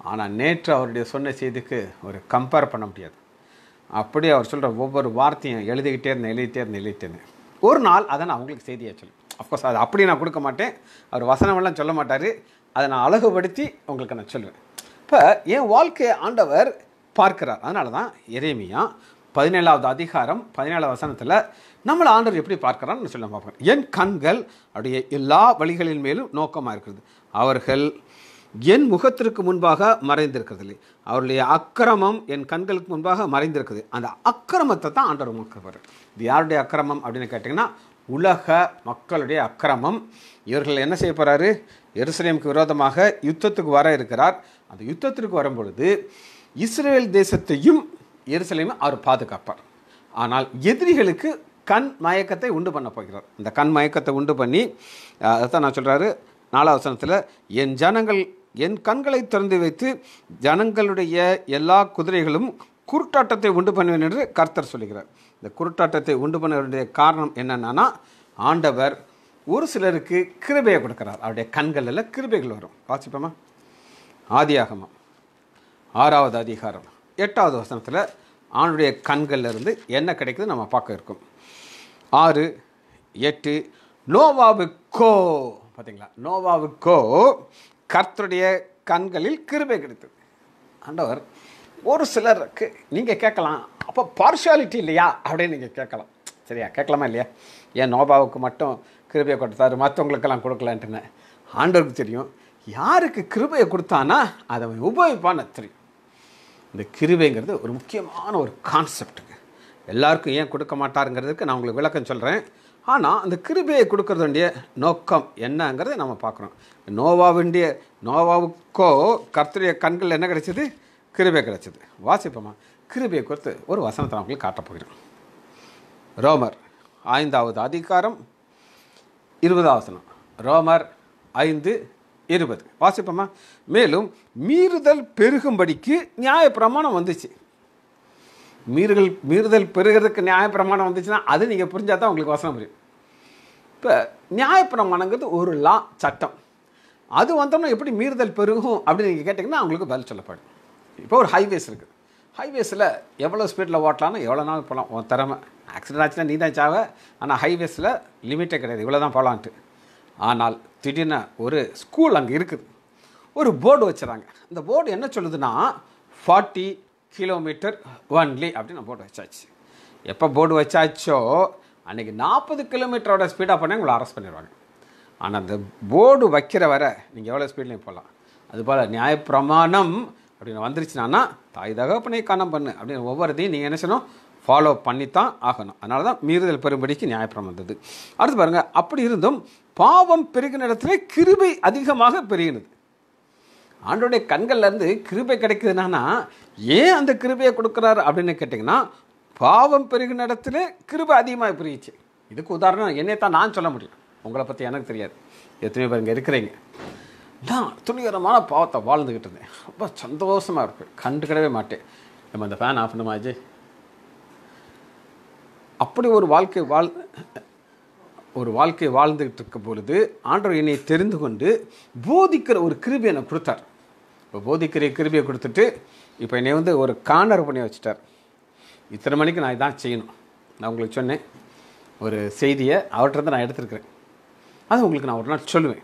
ஆனால் நேற்று அவருடைய சொன்ன செய்திக்கு ஒரு கம்பேர் பண்ண முடியாது அப்படியே அவர் சொல்கிற ஒவ்வொரு வார்த்தையும் எழுதிக்கிட்டே இருந்தேன் எழுதிட்டே இருந்தேன் எழுதிட்டே இருந்தேன் ஒரு நாள் அதை நான் அவங்களுக்கு செய்தியாக சொல்லுவேன் அஃப்கோர்ஸ் அது அப்படி நான் கொடுக்க மாட்டேன் அவர் வசனமெல்லாம் சொல்ல மாட்டார் அதை நான் அழகுபடுத்தி உங்களுக்கு நான் சொல்லுவேன் இப்போ என் வாழ்க்கையை ஆண்டவர் பார்க்கிறார் அதனால தான் இறைமையாக பதினேழாவது அதிகாரம் பதினேழாவது வசனத்தில் நம்மளை ஆண்டவர் எப்படி பார்க்குறான்னு சொல்ல நம்ம பார்க்குறோம் என் கண்கள் அவருடைய எல்லா வழிகளின் மேலும் நோக்கமாக இருக்கிறது அவர்கள் என் முகத்திற்கு முன்பாக மறைந்திருக்கிறது இல்லை அவருடைய அக்கிரமம் என் கண்களுக்கு முன்பாக மறைந்திருக்குது அந்த அக்கிரமத்தை தான் ஆண்டவர் முன்கிறார் இது யாருடைய அக்கிரமம் அப்படின்னு கேட்டிங்கன்னா உலக மக்களுடைய அக்கிரமம் இவர்கள் என்ன செய்ய போகிறாரு எருசலேமுக்கு விரோதமாக யுத்தத்துக்கு வர இருக்கிறார் அந்த யுத்தத்திற்கு வரும்பொழுது இஸ்ரேல் தேசத்தையும் எருசலேமை அவர் பாதுகாப்பார் ஆனால் எதிரிகளுக்கு கண் மயக்கத்தை உண்டு பண்ண போகிறார் இந்த கண் மயக்கத்தை உண்டு பண்ணி அதான் நான் சொல்கிறாரு நாலாவசனத்தில் என் ஜனங்கள் என் கண்களை திறந்து வைத்து ஜனங்களுடைய எல்லா குதிரைகளும் குருட்டாட்டத்தை உண்டு பண்ணுவேன் என்று கர்த்தர் சொல்கிறார் இந்த குருட்டாட்டத்தை உண்டு பண்ண வேண்டிய காரணம் என்னென்னா ஆண்டவர் ஒரு சிலருக்கு கிருபையை கொடுக்குறார் அவருடைய கண்களில் கிருபைகள் வரும் வாசிப்போமா ஆதியாகமா ஆறாவது அதிகாரம் எட்டாவது வசனத்தில் ஆணுடைய கண்கள்லேருந்து என்ன கிடைக்குது நம்ம பார்க்க இருக்கோம் ஆறு எட்டு நோவாவுக்கோ பார்த்தீங்களா நோவாவுக்கோ கர்த்தருடைய கண்களில் கிருபை கிடைத்தது ஆண்டவர் ஒரு சிலருக்கு நீங்கள் கேட்கலாம் அப்போ பார்ஷியாலிட்டி இல்லையா அப்படின்னு நீங்கள் கேட்கலாம் சரியா கேட்கலாமா இல்லையா ஏன் நோபாவுக்கு மட்டும் கிருபையை கொடுத்தாரு மற்றவங்களுக்கெல்லாம் கொடுக்கலான்ட்டுன்னு ஆண்டவருக்கு தெரியும் யாருக்கு கிருபையை கொடுத்தானா அதை உபயோகிப்பான்னு தெரியும் இந்த கிருவைங்கிறது ஒரு முக்கியமான ஒரு கான்செப்டுங்க எல்லாருக்கும் ஏன் கொடுக்க மாட்டாருங்கிறதுக்கு நான் உங்களுக்கு விளக்கம் சொல்கிறேன் ஆனால் அந்த கிருபையை கொடுக்கறதுடைய நோக்கம் என்னங்கிறத நம்ம பார்க்குறோம் நோவாவுடைய நோவாவுக்கோ கர்த்தருடைய கண்கள் என்ன கிடைச்சது கிருபை கிடைச்சது வாசிப்போமா கிருபையை கொடுத்து ஒரு வசனத்தை அவங்களுக்கு உங்களுக்கு காட்டப் ரோமர் ஐந்தாவது அதிகாரம் இருபதாவது வசனம் ரோமர் ஐந்து இருபது வாசிப்போமா மேலும் மீறுதல் பெருகும்படிக்கு நியாயப்பிரமாணம் வந்துச்சு மீறுகள் மீறுதல் பெருகிறதுக்கு நியாயப்பிரமாணம் வந்துச்சுன்னா அது நீங்கள் புரிஞ்சால் தான் உங்களுக்கு வசனம் புரியும் இப்போ நியாயப்பிரமாணங்கிறது ஒரு லா சட்டம் அது வந்தோம்னா எப்படி மீறுதல் பெருகும் அப்படின்னு நீங்கள் கேட்டிங்கன்னா அவங்களுக்கு பதில் சொல்லப்படும் இப்போ ஒரு ஹைவேஸ் இருக்குது ஹைவேஸில் எவ்வளோ ஸ்பீடில் ஓட்டலாம்னு எவ்வளோ நாள் போகலாம் உன் திறமை ஆக்சிடென்ட் ஆச்சுன்னா நீ தான் சாவ ஆனால் ஹைவேஸில் லிமிட்டே கிடையாது இவ்வளோ தான் போகலான்ட்டு ஆனால் திடீர்னு ஒரு ஸ்கூல் அங்கே இருக்குது ஒரு போர்டு வச்சுறாங்க அந்த போர்டு என்ன சொல்லுதுன்னா ஃபார்ட்டி கிலோமீட்டர் ஒன்லி அப்படின்னு போர்டு வச்சாச்சு எப்போ போர்டு வச்சாச்சோ அன்றைக்கி நாற்பது கிலோமீட்டரோட ஸ்பீடாக பண்ணால் உங்களை அரெஸ்ட் பண்ணிடுவாங்க ஆனால் அந்த போர்டு வைக்கிற வர நீங்கள் எவ்வளோ ஸ்பீட்லேயும் போகலாம் அதுபோல் நியாயப்பிரமாணம் அப்படின்னு வந்துருச்சுனா தாய் பண்ணி கணம் பண்ணு அப்படின்னு ஒவ்வொருத்தையும் நீங்கள் என்ன செய்யணும் ஃபாலோ பண்ணித்தான் ஆகணும் அதனால தான் மீறுதல் பெரும்படிக்கு நியாயப்பிரம் வந்தது அடுத்து பாருங்கள் அப்படி இருந்தும் பாவம் பெருகின இடத்துல கிருபை அதிகமாக பெருகினது ஆண்டோடைய கண்கள்லேருந்து கிருபை கிடைக்குதுனா ஏன் அந்த கிருபையை கொடுக்குறாரு அப்படின்னு கேட்டிங்கன்னா பாவம் பெருகின இடத்துல கிருபை அதிகமாக பெருகிச்சு இதுக்கு உதாரணம் என்னை தான் நான் சொல்ல முடியும் உங்களை பற்றி எனக்கு தெரியாது எத்தனையோ பேர் இங்கே இருக்கிறீங்க நான் துணிகரமான பாவத்தை வாழ்ந்துக்கிட்டு இருந்தேன் ரொம்ப சந்தோஷமாக இருக்குது கண்டுக்கிடவே மாட்டேன் நம்ம இந்த ஃபேன் ஆஃப் பண்ணுமாஜி அப்படி ஒரு வாழ்க்கை வாழ் ஒரு வாழ்க்கை வாழ்ந்துகிட்டு இருக்க பொழுது ஆண்டவர் என்னை தெரிந்து கொண்டு போதிக்கிற ஒரு கிருபி எனக்கு கொடுத்தார் இப்போ போதிக்கிற கிருபியை கொடுத்துட்டு இப்போ என்னை வந்து ஒரு கார்னர் பண்ணி வச்சுட்டார் இத்தனை மணிக்கு நான் இதான் செய்யணும் நான் உங்களுக்கு சொன்னேன் ஒரு செய்தியை அவர்கிட்ட நான் எடுத்திருக்கிறேன் அது உங்களுக்கு நான் ஒரு நாள் சொல்லுவேன்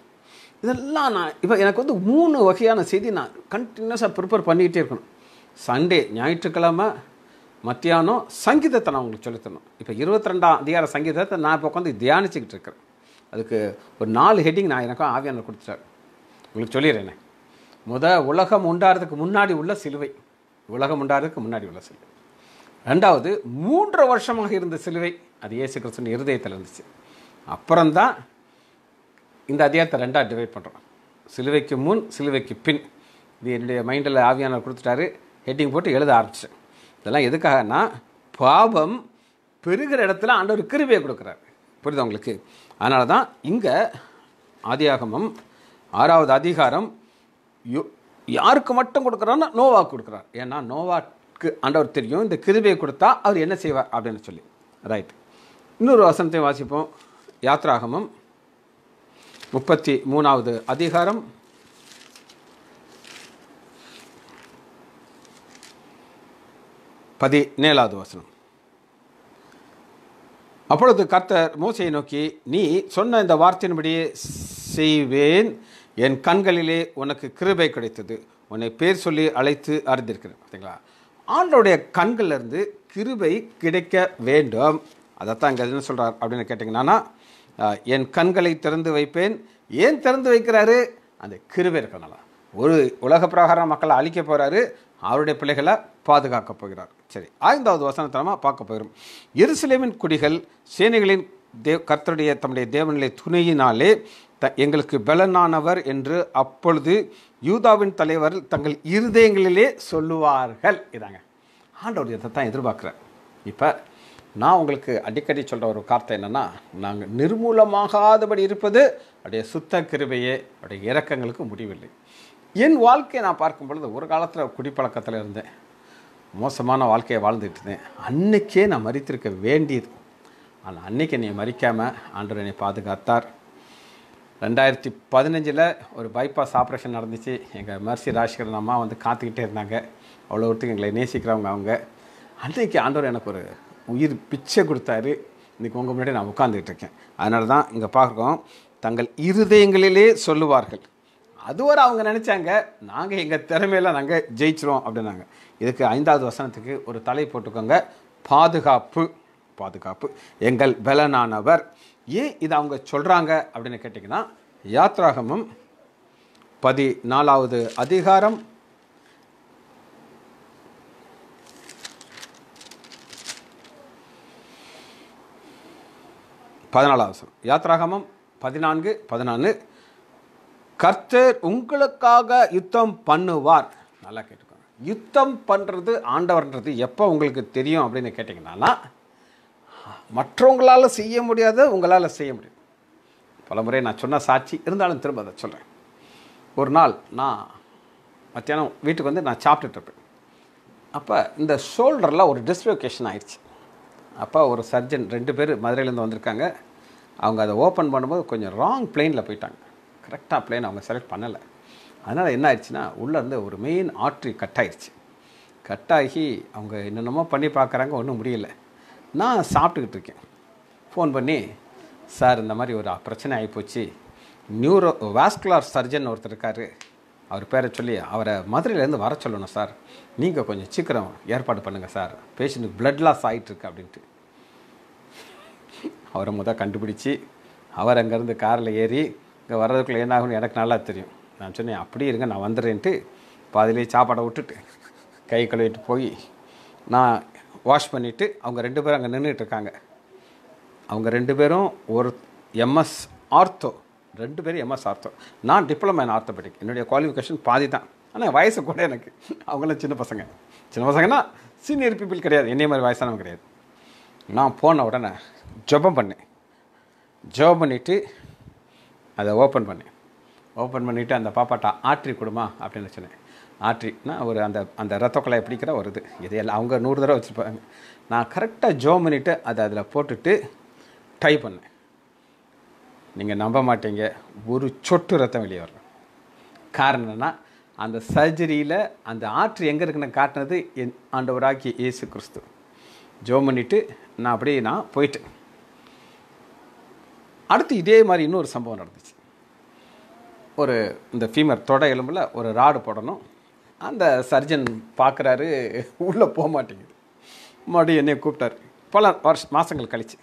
இதெல்லாம் நான் இப்போ எனக்கு வந்து மூணு வகையான செய்தி நான் கண்டினியூஸாக ப்ரிப்பேர் பண்ணிக்கிட்டே இருக்கணும் சண்டே ஞாயிற்றுக்கிழமை மத்தியானம் சங்கீதத்தை நான் உங்களுக்கு சொல்லித்தரணும் இப்போ இருபத்தி ரெண்டாம் அதிகார சங்கீதத்தை நான் இப்போ உட்காந்து தியானிச்சுக்கிட்டு இருக்கிறேன் அதுக்கு ஒரு நாலு ஹெட்டிங் நான் எனக்கும் ஆவியானர் கொடுத்துட்டார் உங்களுக்கு சொல்லிடுறேன் முத உலகம் உண்டாடுறதுக்கு முன்னாடி உள்ள சிலுவை உலகம் உண்டாடுறதுக்கு முன்னாடி உள்ள சிலுவை ரெண்டாவது மூன்று வருஷமாக இருந்த சிலுவை அது ஏசு கிருஷ்ணன் இருதயத்தில் இருந்துச்சு அப்புறம்தான் இந்த அதிகாரத்தை ரெண்டாக டிவைட் பண்ணுறோம் சிலுவைக்கு முன் சிலுவைக்கு பின் இது என்னுடைய மைண்டில் ஆவியானவர் கொடுத்துட்டாரு ஹெட்டிங் போட்டு எழுத ஆரம்பித்தேன் இதெல்லாம் எதுக்காகனா பாவம் பெருகிற இடத்துல ஆண்டவர் கிருபையை கொடுக்குறார் புரியுது உங்களுக்கு அதனால தான் இங்கே ஆதியாகமம் ஆறாவது அதிகாரம் யோ யாருக்கு மட்டும் கொடுக்குறான்னா நோவா கொடுக்குறார் ஏன்னா நோவாக்கு ஆண்டவர் தெரியும் இந்த கிருபையை கொடுத்தா அவர் என்ன செய்வார் அப்படின்னு சொல்லி ரைட் இன்னொரு வசனத்தை வாசிப்போம் யாத்ராகமம் முப்பத்தி மூணாவது அதிகாரம் பதினேழாவது வசனம் அப்பொழுது கர்த்தர் மோசையை நோக்கி நீ சொன்ன இந்த வார்த்தையின்படியே செய்வேன் என் கண்களிலே உனக்கு கிருபை கிடைத்தது உன்னை பேர் சொல்லி அழைத்து அறிந்திருக்கிறேன் பார்த்தீங்களா ஆண்டோடைய கண்களிலிருந்து கிருபை கிடைக்க வேண்டும் அதைத்தான் இங்கே என்ன சொல்கிறார் அப்படின்னு கேட்டிங்கன்னா என் கண்களை திறந்து வைப்பேன் ஏன் திறந்து வைக்கிறாரு அந்த கிருபை இருக்கனால ஒரு உலக பிரகாரம் மக்களை அழிக்க போகிறாரு அவருடைய பிள்ளைகளை பாதுகாக்கப் போகிறார் சரி ஐந்தாவது வசனத்தனமாக பார்க்க போகிறோம் எருசலேமின் குடிகள் சேனைகளின் தேவ் கர்த்தருடைய தம்முடைய தேவநிலை துணையினாலே த எங்களுக்கு பலனானவர் என்று அப்பொழுது யூதாவின் தலைவர் தங்கள் இருதயங்களிலே சொல்லுவார்கள் இதாங்க ஆண்டவர் இதை தான் எதிர்பார்க்குறார் இப்போ நான் உங்களுக்கு அடிக்கடி சொல்கிற ஒரு கார்த்தை என்னென்னா நாங்கள் நிர்மூலமாகாதபடி இருப்பது அப்படியே சுத்த கிருபையே அப்படியே இறக்கங்களுக்கு முடிவில்லை என் வாழ்க்கையை நான் பார்க்கும் பொழுது ஒரு காலத்தில் குடிப்பழக்கத்தில் இருந்தேன் மோசமான வாழ்க்கையை வாழ்ந்துகிட்டு இருந்தேன் அன்னைக்கே நான் மறித்திருக்க வேண்டியது ஆனால் அன்னைக்கு என்னை மறிக்காமல் ஆண்டு என்னை பாதுகாத்தார் ரெண்டாயிரத்தி பதினஞ்சில் ஒரு பைபாஸ் ஆப்ரேஷன் நடந்துச்சு எங்கள் மர்சி ராஜ்கரன் அம்மா வந்து காத்துக்கிட்டே இருந்தாங்க அவ்வளோ ஒருத்தர் எங்களை நேசிக்கிறவங்க அவங்க அன்றைக்கு ஆண்டவர் எனக்கு ஒரு உயிர் பிச்சை கொடுத்தாரு இன்றைக்கி உங்கள் முன்னாடி நான் உட்காந்துக்கிட்டு இருக்கேன் அதனால தான் இங்கே பார்க்குறோம் தங்கள் இருதயங்களிலே சொல்லுவார்கள் அதுவரை அவங்க நினச்சாங்க நாங்கள் எங்கள் திறமையில நாங்கள் ஜெயிச்சிருவோம் அப்படின்னாங்க இதுக்கு ஐந்தாவது வசனத்துக்கு ஒரு தலை போட்டுக்கோங்க பாதுகாப்பு பாதுகாப்பு எங்கள் பலனானவர் ஏன் இதை அவங்க சொல்கிறாங்க அப்படின்னு கேட்டிங்கன்னா யாத்ராகமும் பதினாலாவது அதிகாரம் பதினாலாவது யாத்ராகமம் பதினான்கு பதினான்கு கர்த்தர் உங்களுக்காக யுத்தம் பண்ணுவார் நல்லா கேட்டுக்கோங்க யுத்தம் பண்ணுறது ஆண்டவர்ன்றது எப்போ உங்களுக்கு தெரியும் அப்படின்னு கேட்டிங்கன்னா மற்றவங்களால் செய்ய முடியாத உங்களால் செய்ய முடியும் பல முறை நான் சொன்ன சாட்சி இருந்தாலும் திரும்ப அதை சொல்கிறேன் ஒரு நாள் நான் மத்தியானம் வீட்டுக்கு வந்து நான் சாப்பிட்டுட்ருப்பேன் அப்போ இந்த ஷோல்டரில் ஒரு டிஸ்லோகேஷன் ஆயிடுச்சு அப்போ ஒரு சர்ஜன் ரெண்டு பேர் மதுரையிலேருந்து வந்திருக்காங்க அவங்க அதை ஓப்பன் பண்ணும்போது கொஞ்சம் ராங் பிளெயினில் போயிட்டாங்க கரெக்டாக பிளேன் அவங்க செலக்ட் பண்ணலை அதனால் என்ன ஆயிடுச்சுன்னா உள்ளேருந்து ஒரு மெயின் ஆற்றி கட் ஆயிடுச்சு கட் ஆகி அவங்க என்னென்னமோ பண்ணி பார்க்குறாங்க ஒன்றும் முடியல நான் சாப்பிட்டுக்கிட்டு இருக்கேன் ஃபோன் பண்ணி சார் இந்த மாதிரி ஒரு பிரச்சனை ஆகிப்போச்சு நியூரோ வாஸ்குலார் சர்ஜன் ஒருத்தர் இருக்கார் அவர் பேரை சொல்லி அவரை மதுரையிலேருந்து வர சொல்லணும் சார் நீங்கள் கொஞ்சம் சீக்கிரம் ஏற்பாடு பண்ணுங்கள் சார் பேஷண்ட்டுக்கு ப்ளட் லாஸ் ஆகிட்டுருக்கு அப்படின்ட்டு அவரை முதல் கண்டுபிடிச்சி அவர் அங்கேருந்து காரில் ஏறி இங்கே வர்றதுக்குள்ளே என்ன எனக்கு நல்லா தெரியும் நான் சொன்னேன் அப்படியே இருங்க நான் வந்துடுறேன்ட்டு பாதிலேயே சாப்பாடை விட்டுட்டு கை கழுவிட்டு போய் நான் வாஷ் பண்ணிவிட்டு அவங்க ரெண்டு பேரும் அங்கே நின்றுட்டுருக்காங்க அவங்க ரெண்டு பேரும் ஒரு எம்எஸ் ஆர்த்தோ ரெண்டு பேரும் எம்எஸ் ஆர்த்தோ நான் டிப்ளமா ஆர்த்தோ ஆர்த்தோபெடிக் என்னுடைய குவாலிஃபிகேஷன் பாதி தான் ஆனால் வயசு கூட எனக்கு அவங்களாம் சின்ன பசங்க சின்ன பசங்கன்னா சீனியர் பீப்புள் கிடையாது என்னைய மாதிரி வயசானவங்க கிடையாது நான் போன உடனே ஜபம் பண்ணேன் ஜபம் பண்ணிவிட்டு அதை ஓப்பன் பண்ணேன் ஓப்பன் பண்ணிவிட்டு அந்த பாப்பாட்டா ஆற்றி கொடுமா அப்படின்னு சொன்னேன் ஆற்றினா ஒரு அந்த அந்த ரத்த பிடிக்கிற ஒரு இது இதையெல்லாம் அவங்க நூறு தடவை வச்சுருப்பாங்க நான் கரெக்டாக ஜோ பண்ணிவிட்டு அதை அதில் போட்டுட்டு ட்ரை பண்ணேன் நீங்கள் நம்ப மாட்டீங்க ஒரு சொட்டு ரத்தம் வெளியே வரும் காரணம் என்னென்னா அந்த சர்ஜரியில் அந்த ஆற்று எங்கே இருக்குன்னு காட்டினது என் ஆண்டவராக்கி இயேசு கிறிஸ்து ஜோ பண்ணிவிட்டு நான் அப்படியே நான் போயிட்டேன் அடுத்து இதே மாதிரி இன்னொரு சம்பவம் நடந்துச்சு ஒரு இந்த ஃபீமர் தொட எலும்பில் ஒரு ராடு போடணும் அந்த சர்ஜன் பார்க்குறாரு உள்ளே போக மாட்டேங்குது மறுபடியும் என்னையை கூப்பிட்டாரு பல வருஷ மாதங்கள் கழித்து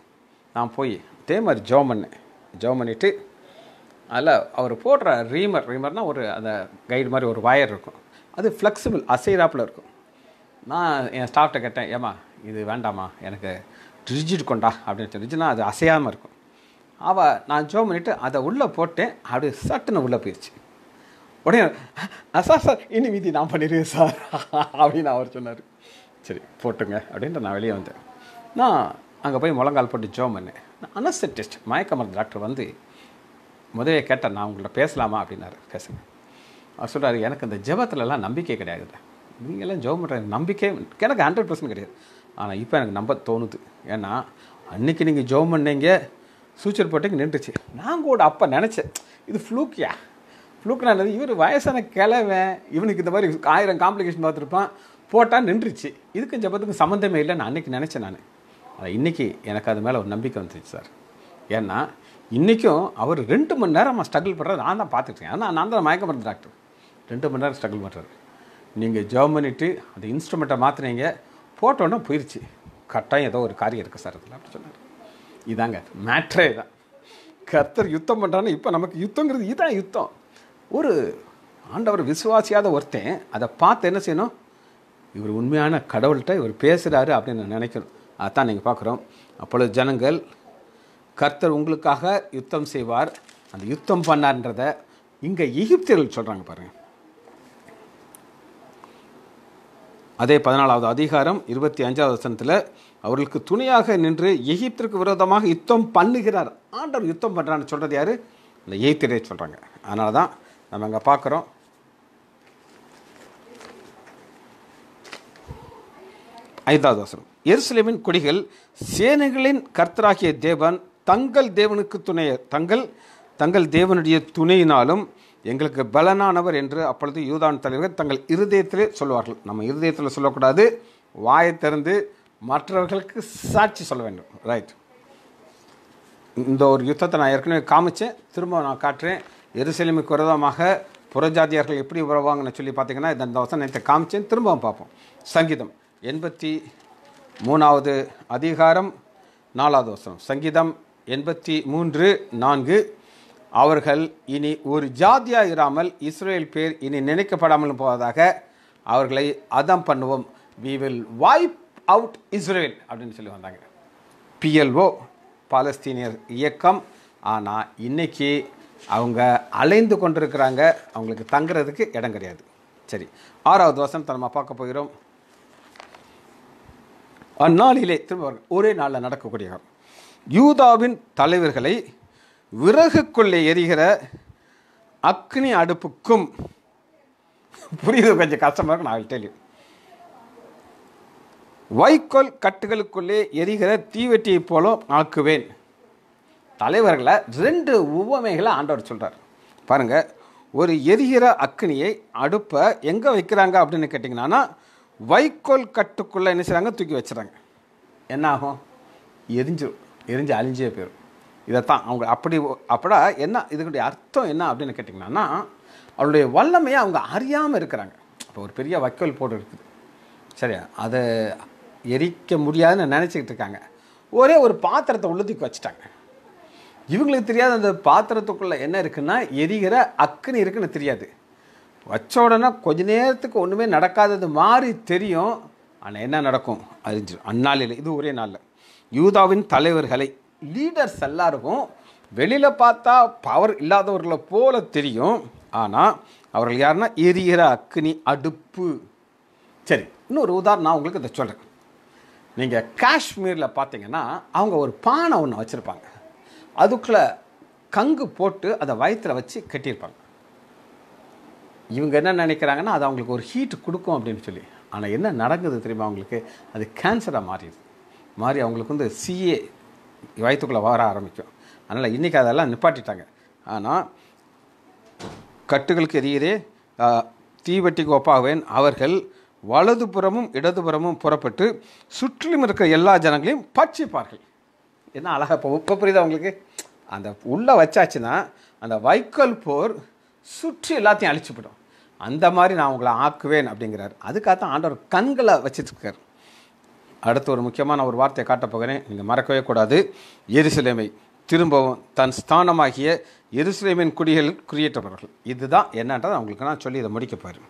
நான் போய் அதே மாதிரி ஜோ பண்ணேன் ஜோ பண்ணிவிட்டு அதில் அவர் போடுற ரீமர் ரீமர்னால் ஒரு அந்த கைடு மாதிரி ஒரு வயர் இருக்கும் அது ஃப்ளெக்சிபிள் அசைராப்பில் இருக்கும் நான் என் ஸ்டாஃப்ட்ட கேட்டேன் ஏமா இது வேண்டாமா எனக்கு ரிஜிட் கொண்டா அப்படின்னு ரிஜினா அது அசையாமல் இருக்கும் அவள் நான் ஜோ பண்ணிவிட்டு அதை உள்ளே போட்டேன் அப்படியே சட்டுன்னு உள்ளே போயிடுச்சு உடனே சார் சார் இனி மீதி நான் பண்ணிடுவேன் சார் அப்படின்னு அவர் சொன்னார் சரி போட்டுங்க அப்படின்ட்டு நான் வெளியே வந்தேன் நான் அங்கே போய் முழங்கால் போட்டு ஜோம் பண்ணேன் அனஸ்தட்டிஸ்ட் மயக்க மருந்து டாக்டர் வந்து முதவே கேட்டேன் நான் உங்கள்கிட்ட பேசலாமா அப்படின்னாரு பேசுங்க அவர் சொல்கிறார் எனக்கு இந்த ஜபத்துலலாம் நம்பிக்கை கிடையாது நீங்கள்லாம் ஜோம் பண்ணுற நம்பிக்கை எனக்கு ஹண்ட்ரட் பர்சன்ட் கிடையாது ஆனால் இப்போ எனக்கு நம்ப தோணுது ஏன்னா அன்றைக்கி நீங்கள் ஜோம் பண்ணீங்க சூச்சர் போட்டைக்கு நின்றுச்சு நான் கூட அப்போ நினச்சேன் இது ஃப்ளூக்கியா ஃப்ளூக்னால இவர் வயசான கிழவன் இவனுக்கு இந்த மாதிரி ஆயிரம் காம்ப்ளிகேஷன் பார்த்துருப்பான் போட்டால் நின்றுச்சு இதுக்கும் ஜபத்துக்கும் சம்மந்தமே இல்லை நான் அன்றைக்கி நினச்சேன் நான் அதை இன்றைக்கி எனக்கு அது மேலே ஒரு நம்பிக்கை வந்துச்சு சார் ஏன்னா இன்றைக்கும் அவர் ரெண்டு மணி நேரம் ஸ்ட்ரகிள் பண்ணுறது நான் தான் பார்த்துட்டேன் ஆனால் நான் தான் மயக்க மருந்து டாக்டர் ரெண்டு மணி நேரம் ஸ்ட்ரகிள் பண்ணுறாரு நீங்கள் ஜாப் பண்ணிவிட்டு அந்த இன்ஸ்ட்ருமெண்ட்டை மாற்றுனீங்க போட்டோன்னா போயிடுச்சு கட்டாயம் ஏதோ ஒரு காரியம் இருக்குது சார் அதில் அப்படி சொன்னார் இதாங்க மேட்ரே தான் கர்த்தர் யுத்தம் பண்ணுறான்னு இப்போ நமக்கு யுத்தங்கிறது இதான் யுத்தம் ஒரு ஆண்டவர் விசுவாசியாத ஒருத்தன் அதை பார்த்து என்ன செய்யணும் இவர் உண்மையான கடவுள்கிட்ட இவர் பேசுகிறாரு அப்படின்னு நான் நினைக்கணும் அதான் நீங்கள் பார்க்குறோம் அப்பொழுது ஜனங்கள் கர்த்தர் உங்களுக்காக யுத்தம் செய்வார் அந்த யுத்தம் பண்ணார்ன்றதை இங்கே எகிப்தியர்கள் சொல்கிறாங்க பாருங்கள் அதே பதினாலாவது அதிகாரம் இருபத்தி அஞ்சாவது வசனத்தில் அவர்களுக்கு துணையாக நின்று எகிப்திற்கு விரோதமாக யுத்தம் பண்ணுகிறார் ஆண்டவர் யுத்தம் பண்ணுறான்னு சொல்கிறது யார் இந்த எய்த்திரே சொல்கிறாங்க அதனால தான் நம்ம அங்கே பார்க்குறோம் ஐந்தாவது வசனம் எருசலேமின் கொடிகள் சேனைகளின் கர்த்தராகிய தேவன் தங்கள் தேவனுக்கு துணைய தங்கள் தங்கள் தேவனுடைய துணையினாலும் எங்களுக்கு பலனானவர் என்று அப்பொழுது யூதான் தலைவர்கள் தங்கள் இருதயத்திலே சொல்லுவார்கள் நம்ம இருதயத்தில் சொல்லக்கூடாது வாயை திறந்து மற்றவர்களுக்கு சாட்சி சொல்ல வேண்டும் ரைட் இந்த ஒரு யுத்தத்தை நான் ஏற்கனவே காமிச்சேன் திரும்ப நான் காட்டுறேன் எருசலேமுக்கு விரோதமாக புறஜாதியார்கள் எப்படி உறவாங்கன்னு சொல்லி பார்த்தீங்கன்னா இந்த வசனத்தை காமிச்சேன் திரும்பவும் பார்ப்போம் சங்கீதம் எண்பத்தி மூணாவது அதிகாரம் நாலாவது வசனம் சங்கீதம் எண்பத்தி மூன்று நான்கு அவர்கள் இனி ஒரு ஜாதியாக இராமல் இஸ்ரேல் பேர் இனி நினைக்கப்படாமல் போவதாக அவர்களை அதம் பண்ணுவோம் we will wipe out Israel அப்படின்னு சொல்லி வந்தாங்க பிஎல்ஓ பாலஸ்தீனியர் இயக்கம் ஆனால் இன்றைக்கி அவங்க அலைந்து கொண்டிருக்கிறாங்க அவங்களுக்கு தங்குறதுக்கு இடம் கிடையாது சரி ஆறாவது வருஷம் நம்ம பார்க்க போகிறோம் அந்நாளிலே திரும்ப ஒரே நாளில் நடக்கக்கூடிய யூதாவின் தலைவர்களை விறகுக்குள்ளே எரிகிற அக்னி அடுப்புக்கும் புரியுது கொஞ்சம் கஷ்டமாக இருக்கும் நான் டெல்யூ வைக்கோல் கட்டுகளுக்குள்ளே எரிகிற தீவெட்டியை போல ஆக்குவேன் தலைவர்களை ரெண்டு உவமைகளை ஆண்டவர் சொல்கிறார் பாருங்கள் ஒரு எரிகிற அக்னியை அடுப்பை எங்கே வைக்கிறாங்க அப்படின்னு கேட்டிங்கன்னா வைக்கோல் கட்டுக்குள்ளே என்ன செய்கிறாங்க தூக்கி வச்சுறாங்க என்ன ஆகும் எரிஞ்சிடும் எரிஞ்சு அழிஞ்சே போயிடும் இதைத்தான் அவங்க அப்படி அப்படா என்ன இதுக்குடைய அர்த்தம் என்ன அப்படின்னு கேட்டிங்கன்னா அவளுடைய வல்லமையை அவங்க அறியாமல் இருக்கிறாங்க இப்போ ஒரு பெரிய வைக்கோல் போட்டு இருக்குது சரியா அதை எரிக்க முடியாதுன்னு நினச்சிக்கிட்டு இருக்காங்க ஒரே ஒரு பாத்திரத்தை உள்ளதுக்கு வச்சுட்டாங்க இவங்களுக்கு தெரியாது அந்த பாத்திரத்துக்குள்ளே என்ன இருக்குன்னா எரிகிற அக்குன்னு இருக்குன்னு தெரியாது வச்ச உடனே கொஞ்ச நேரத்துக்கு ஒன்றுமே நடக்காதது மாதிரி தெரியும் ஆனால் என்ன நடக்கும் அறிஞ்சு அந்நாளில் இது ஒரே நாளில் யூதாவின் தலைவர்களை லீடர்ஸ் எல்லாருக்கும் வெளியில் பார்த்தா பவர் இல்லாதவர்களை போல தெரியும் ஆனால் அவர்கள் யாருன்னா எரியிற அக்னி அடுப்பு சரி இன்னொரு உதாரணம் நான் உங்களுக்கு இதை சொல்கிறேன் நீங்கள் காஷ்மீரில் பார்த்தீங்கன்னா அவங்க ஒரு பானை ஒன்று வச்சுருப்பாங்க அதுக்குள்ளே கங்கு போட்டு அதை வயத்தில் வச்சு கட்டியிருப்பாங்க இவங்க என்ன நினைக்கிறாங்கன்னா அது அவங்களுக்கு ஒரு ஹீட் கொடுக்கும் அப்படின்னு சொல்லி ஆனால் என்ன நடக்குது தெரியுமா அவங்களுக்கு அது கேன்சராக மாறிடுது மாறி அவங்களுக்கு வந்து சிஏ வயிற்றுக்குள்ளே வர ஆரம்பிக்கும் அதனால் இன்றைக்கி அதெல்லாம் நிப்பாட்டிட்டாங்க ஆனால் கட்டுகளுக்கு எதிரே தீவெட்டிக்கு ஒப்பாகவேன் அவர்கள் வலதுபுறமும் இடதுபுறமும் புறப்பட்டு சுற்றிலும் இருக்கிற எல்லா ஜனங்களையும் பட்சிப்பார்கள் என்ன அழகாக இப்போ இப்போ புரியுது அவங்களுக்கு அந்த உள்ளே வச்சாச்சுன்னா அந்த வைக்கல் போர் சுற்றி எல்லாத்தையும் அழிச்சுப்படும் அந்த மாதிரி நான் உங்களை ஆக்குவேன் அப்படிங்கிறார் அதுக்காக தான் ஆண்டவர் கண்களை வச்சுட்டுருக்கார் அடுத்து ஒரு முக்கியமான ஒரு வார்த்தையை காட்டப்போகிறேன் நீங்கள் மறக்கவே கூடாது எருசலேமை திரும்பவும் தன் ஸ்தானமாகிய எருசலேமின் குடிகள் குடியேற்றவர்கள் இதுதான் என்னன்றது அவங்களுக்கு நான் சொல்லி இதை முடிக்க போகிறேன்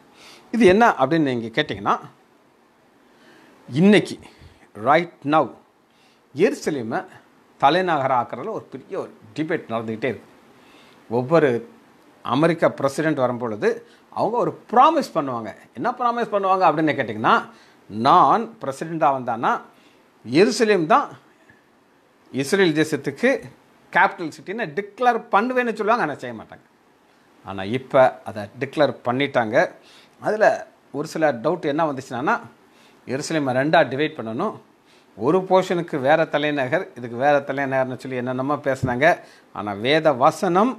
இது என்ன அப்படின்னு நீங்கள் கேட்டிங்கன்னா இன்றைக்கி ரைட் நவ் எருசலேமை தலைநகராக ஆக்கிறதுல ஒரு பெரிய ஒரு டிபேட் நடந்துக்கிட்டே இருக்குது ஒவ்வொரு அமெரிக்கா பிரசிடெண்ட் வரும்பொழுது அவங்க ஒரு ப்ராமிஸ் பண்ணுவாங்க என்ன ப்ராமிஸ் பண்ணுவாங்க அப்படின்னு கேட்டிங்கன்னா நான் பிரசிடெண்ட்டாக வந்தான்னா எருசலேம் தான் இஸ்ரேல் தேசத்துக்கு கேபிட்டல் சிட்டின்னு டிக்ளேர் பண்ணுவேன்னு சொல்லுவாங்க ஆனால் செய்ய மாட்டாங்க ஆனால் இப்போ அதை டிக்ளேர் பண்ணிட்டாங்க அதில் ஒரு சில டவுட் என்ன வந்துச்சுன்னா எருசலேமை ரெண்டாக டிவைட் பண்ணணும் ஒரு போர்ஷனுக்கு வேறு தலைநகர் இதுக்கு வேறு தலைநகர்னு சொல்லி என்னென்னமோ பேசுனாங்க ஆனால் வேத வசனம்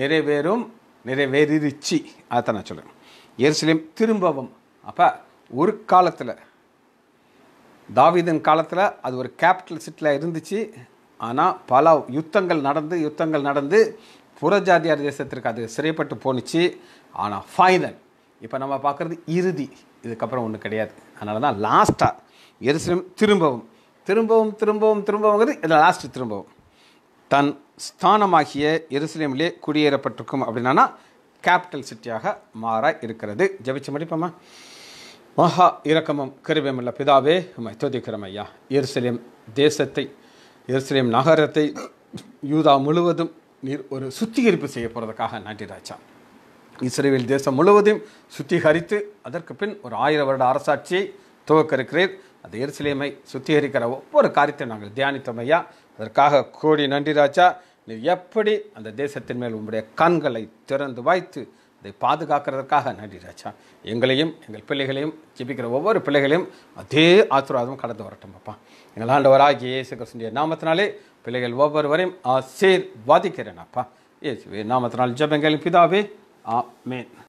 நிறைவேறும் நிறைவேறிருச்சு அதை நான் சொல்லுவேன் எருசலேம் திரும்பவும் அப்போ ஒரு காலத்தில் தாவீதன் காலத்தில் அது ஒரு கேபிட்டல் சிட்டியில் இருந்துச்சு ஆனால் பல யுத்தங்கள் நடந்து யுத்தங்கள் நடந்து புறஜாதியார் தேசத்திற்கு அது சிறைப்பட்டு போணுச்சு ஆனால் ஃபைனல் இப்போ நம்ம பார்க்குறது இறுதி இதுக்கப்புறம் ஒன்றும் கிடையாது அதனால தான் லாஸ்ட்டாக எரிசனம் திரும்பவும் திரும்பவும் திரும்பவும் திரும்பவும்ங்கிறது இதில் லாஸ்ட்டு திரும்பவும் தன் ஸ்தானமாகிய எருசலேமிலே குடியேறப்பட்டிருக்கும் அப்படின்னா கேபிட்டல் சிட்டியாக மாற இருக்கிறது ஜபிச்சு முடிப்போமா மகா இரக்கமும் கிருபமுள்ள பிதாவே நம்மை துதிக்கிறோம் ஐயா எருசலேம் தேசத்தை எருசலேம் நகரத்தை யூதா முழுவதும் நீர் ஒரு சுத்திகரிப்பு செய்ய போகிறதுக்காக நாட்டிராச்சா இஸ்ரேவில் தேசம் முழுவதும் சுத்திகரித்து அதற்கு பின் ஒரு ஆயிரம் வருட அரசாட்சியை துவக்க இருக்கிறீர் அந்த எருசலேமை சுத்திகரிக்கிற ஒவ்வொரு காரியத்தையும் நாங்கள் தியானித்தோம் ஐயா அதற்காக கோடி நன்றிராச்சா நீர் எப்படி அந்த தேசத்தின் மேல் உங்களுடைய கண்களை திறந்து வாய்த்து இதை பாதுகாக்கிறதுக்காக நன்றி ராஜா எங்களையும் எங்கள் பிள்ளைகளையும் ஜிபிக்கிற ஒவ்வொரு பிள்ளைகளையும் அதே ஆசீர்வாதம் கடந்து வரட்டும் அப்பா எங்கள் ஆண்டவராக இயேசு கிருஷ்ணனுடைய நாமத்தினாலே பிள்ளைகள் ஒவ்வொருவரையும் ஆசீர்வாதிக்கிறேன் அப்பா இயேசுவே நாமத்தினால் ஜபங்கள் பிதாவே ஆ மேன்